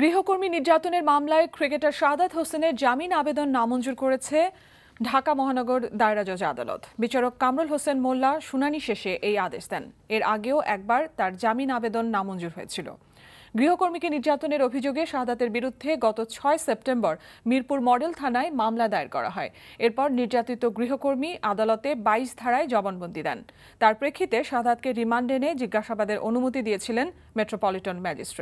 গৃহকর্মী নির্যাতনের মামলায় ক্রিকেটার শাহাদ হোসেনের জামিন আবেদন নামঞ্জুর করেছে ঢাকা মহানগর দায়রা জজ আদালত বিচারক কামরুল হোসেন মোল্লা শুনানি শেষে এই আদেশ দেন এর আগেও একবার তার জামিন আবেদন নামঞ্জুর হয়েছিল গৃহকর্মীকে নির্যাতনের অভিযোগে শাহাদাতের বিরুদ্ধে গত ছয় সেপ্টেম্বর মিরপুর মডেল থানায় মামলা দায়ের করা হয় এরপর নির্যাতিত গৃহকর্মী আদালতে বাইশ ধারায় জবানবন্দি দেন তার প্রেক্ষিতে শাহাদাতকে রিমান্ডে এনে জিজ্ঞাসাবাদের অনুমতি দিয়েছিলেন মেট্রোপলিটন ম্যাজিস্ট্রেট